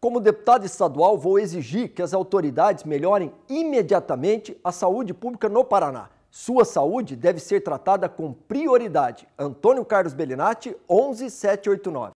Como deputado estadual, vou exigir que as autoridades melhorem imediatamente a saúde pública no Paraná. Sua saúde deve ser tratada com prioridade. Antônio Carlos Bellinati, 11789.